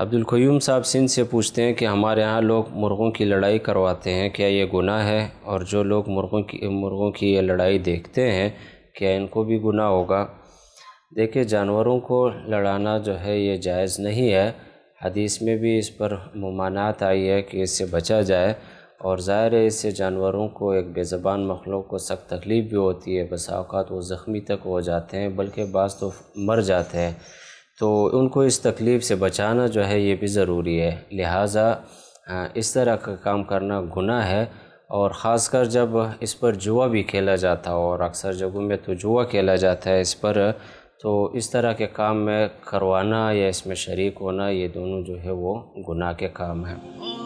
अब्दुल्कयूम साहब सिंध से पूछते हैं कि हमारे यहाँ लोग मुर्गों की लड़ाई करवाते हैं क्या ये गुनाह है और जो लोग मुर्गों की मुर्गों की ये लड़ाई देखते हैं क्या इनको भी गुनाह होगा देखिए जानवरों को लड़ाना जो है ये जायज़ नहीं है हदीस में भी इस पर ममानात आई है कि इससे बचा जाए और ज़ाहिर है इससे जानवरों को एक बेज़बान मखलों को सख्त तकलीफ़ भी होती है बसाओत वो ज़ख्मी तक हो जाते हैं बल्कि बाज़ तो मर जाते हैं तो उनको इस तकलीफ़ से बचाना जो है ये भी ज़रूरी है लिहाजा इस तरह का काम करना गुना है और ख़ासकर जब इस पर जुआ भी खेला जाता हो और अक्सर जगहों में तो जुआ खेला जाता है इस पर तो इस तरह के काम में करवाना या इसमें शरीक होना ये दोनों जो है वो गुनाह के काम हैं